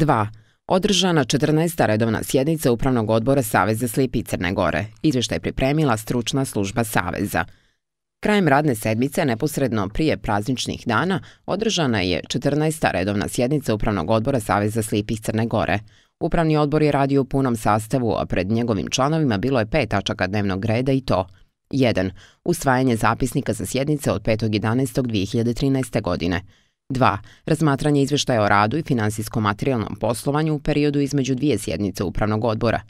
2. Održana 14. redovna sjednica Upravnog odbora Saveza Slipi Crne Gore. Izvešta je pripremila stručna služba Saveza. Krajem radne sedmice, neposredno prije prazničnih dana, održana je 14. redovna sjednica Upravnog odbora Saveza Slipih Crne Gore. Upravni odbor je radio u punom sastavu, a pred njegovim članovima bilo je pet tačaka dnevnog reda i to. 1. Usvajanje zapisnika za sjednice od 5. 11. 2013. godine. 2. Razmatranje izveštaja o radu i finansijskom materijalnom poslovanju u periodu između dvije sjednice Upravnog odbora.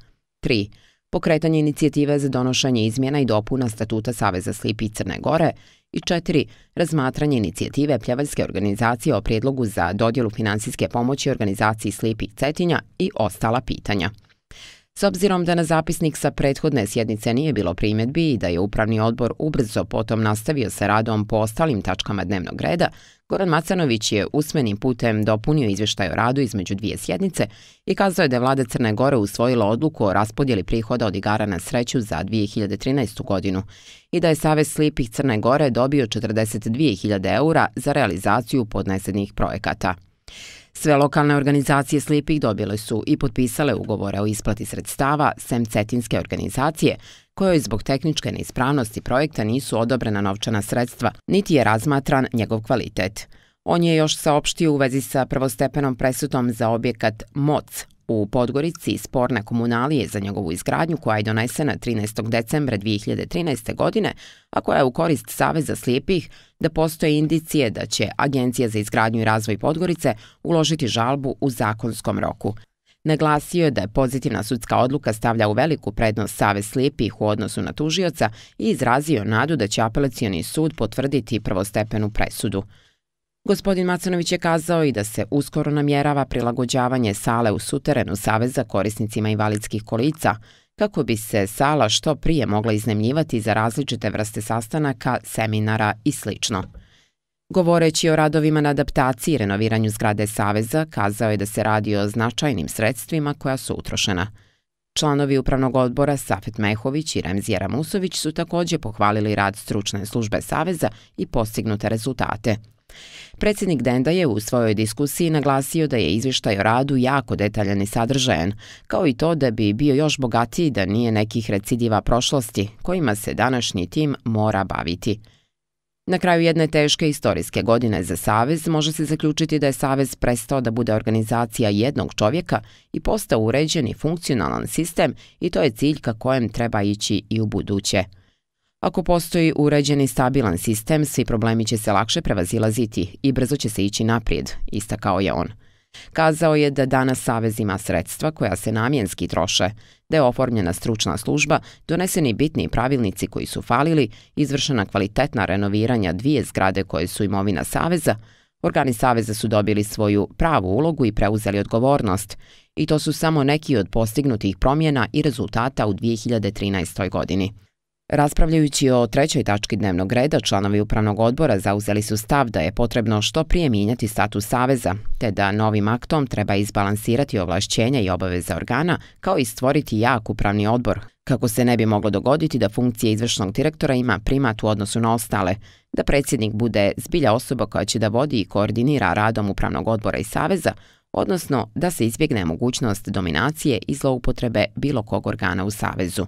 3. Pokretanje inicijative za donošanje izmjena i dopuna Statuta Saveza Slipi i Crne Gore. I 4. Razmatranje inicijative Pljevaljske organizacije o prijedlogu za dodjelu finansijske pomoći organizaciji Slipi i Cetinja i ostala pitanja. S obzirom da na zapisnik sa prethodne sjednice nije bilo primjedbi i da je Upravni odbor ubrzo potom nastavio sa radom po ostalim tačkama dnevnog reda, Goran Macanović je usmenim putem dopunio izveštaj o radu između dvije sjednice i kazao je da je vlada Crne Gore usvojila odluku o raspodjeli prihoda od igara na sreću za 2013. godinu i da je Savez Slipih Crne Gore dobio 42.000 eura za realizaciju podnesednih projekata. Sve lokalne organizacije slijepih dobile su i potpisale ugovore o isplati sredstava sem Cetinske organizacije, kojoj zbog tehničke neispravnosti projekta nisu odobrena novčana sredstva, niti je razmatran njegov kvalitet. On je još saopštio u vezi sa prvostepenom presutom za objekat MOC, U Podgorici sporna komunalije za njegovu izgradnju koja je donesena 13. decembra 2013. godine, a koja je u korist Saveza slijepih, da postoje indicije da će Agencija za izgradnju i razvoj Podgorice uložiti žalbu u zakonskom roku. Naglasio je da je pozitivna sudska odluka stavlja u veliku prednost Save slijepih u odnosu na tužioca i izrazio nadu da će apelacioni sud potvrditi prvostepenu presudu. Gospodin Macanović je kazao i da se uskoro namjerava prilagođavanje sale u suterenu Saveza korisnicima invalidskih kolica, kako bi se sala što prije mogla iznemljivati za različite vrste sastanaka, seminara i sl. Govoreći o radovima na adaptaciji i renoviranju zgrade Saveza, kazao je da se radi o značajnim sredstvima koja su utrošena. Članovi Upravnog odbora Safet Mehović i Remzija Ramusović su također pohvalili rad stručne službe Saveza i postignute rezultate. Predsjednik Denda je u svojoj diskusiji naglasio da je izvištaj o radu jako detaljan i sadržajan, kao i to da bi bio još bogatiji da nije nekih recidiva prošlosti kojima se današnji tim mora baviti. Na kraju jedne teške istorijske godine za Savez može se zaključiti da je Savez prestao da bude organizacija jednog čovjeka i postao uređen i funkcionalan sistem i to je cilj ka kojem treba ići i u buduće. Ako postoji urađeni stabilan sistem, svi problemi će se lakše prevazilaziti i brzo će se ići naprijed, istakao je on. Kazao je da danas Savez ima sredstva koja se namjenski troše, da je oformljena stručna služba, doneseni bitni pravilnici koji su falili, izvršena kvalitetna renoviranja dvije zgrade koje su imovina Saveza, organi Saveza su dobili svoju pravu ulogu i preuzeli odgovornost i to su samo neki od postignutih promjena i rezultata u 2013. godini. Raspravljajući o trećoj tački dnevnog reda, članovi Upravnog odbora zauzeli su stav da je potrebno što prije mijenjati status Saveza, te da novim aktom treba izbalansirati ovlašćenja i obaveze organa, kao i stvoriti jak Upravni odbor, kako se ne bi moglo dogoditi da funkcije izvršnog direktora ima primat u odnosu na ostale, da predsjednik bude zbilja osoba koja će da vodi i koordinira radom Upravnog odbora i Saveza, odnosno da se izbjegne mogućnost dominacije i zloupotrebe bilo kog organa u Savezu.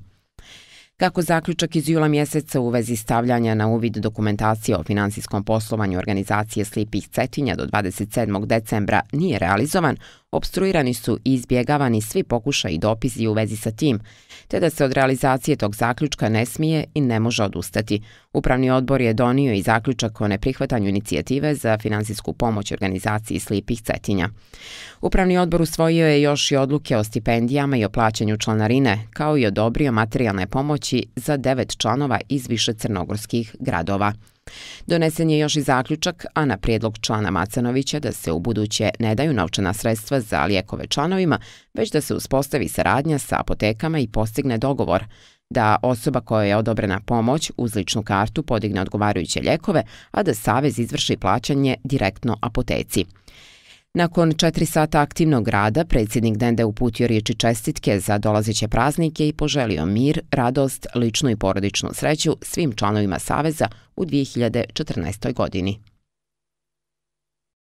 Tako zaključak iz jula mjeseca u vezi stavljanja na uvid dokumentacije o finansijskom poslovanju organizacije Slipih Cetinja do 27. decembra nije realizovan, obstruirani su i izbjegavani svi pokušaji dopizi u vezi sa tim, te da se od realizacije tog zaključka ne smije i ne može odustati. Upravni odbor je donio i zaključak o neprihvatanju inicijative za finansijsku pomoć organizaciji Slipih Cetinja. Upravni odbor usvojio je još i odluke o stipendijama i o plaćanju članarine, kao i odobrio materijalne pomoći za devet članova iz više crnogorskih gradova. Donesen je još i zaključak, a na prijedlog člana Macanovića da se u buduće ne daju novčana sredstva za lijekove članovima, već da se uspostavi saradnja sa apotekama i postigne dogovor da osoba koja je odobrena pomoć uz ličnu kartu podigne odgovarajuće lijekove, a da Savez izvrši plaćanje direktno apoteci. Nakon četiri sata aktivnog rada, predsjednik Dende uputio riječi čestitke za dolazeće praznike i poželio mir, radost, ličnu i porodičnu sreću svim članovima Saveza u 2014. godini.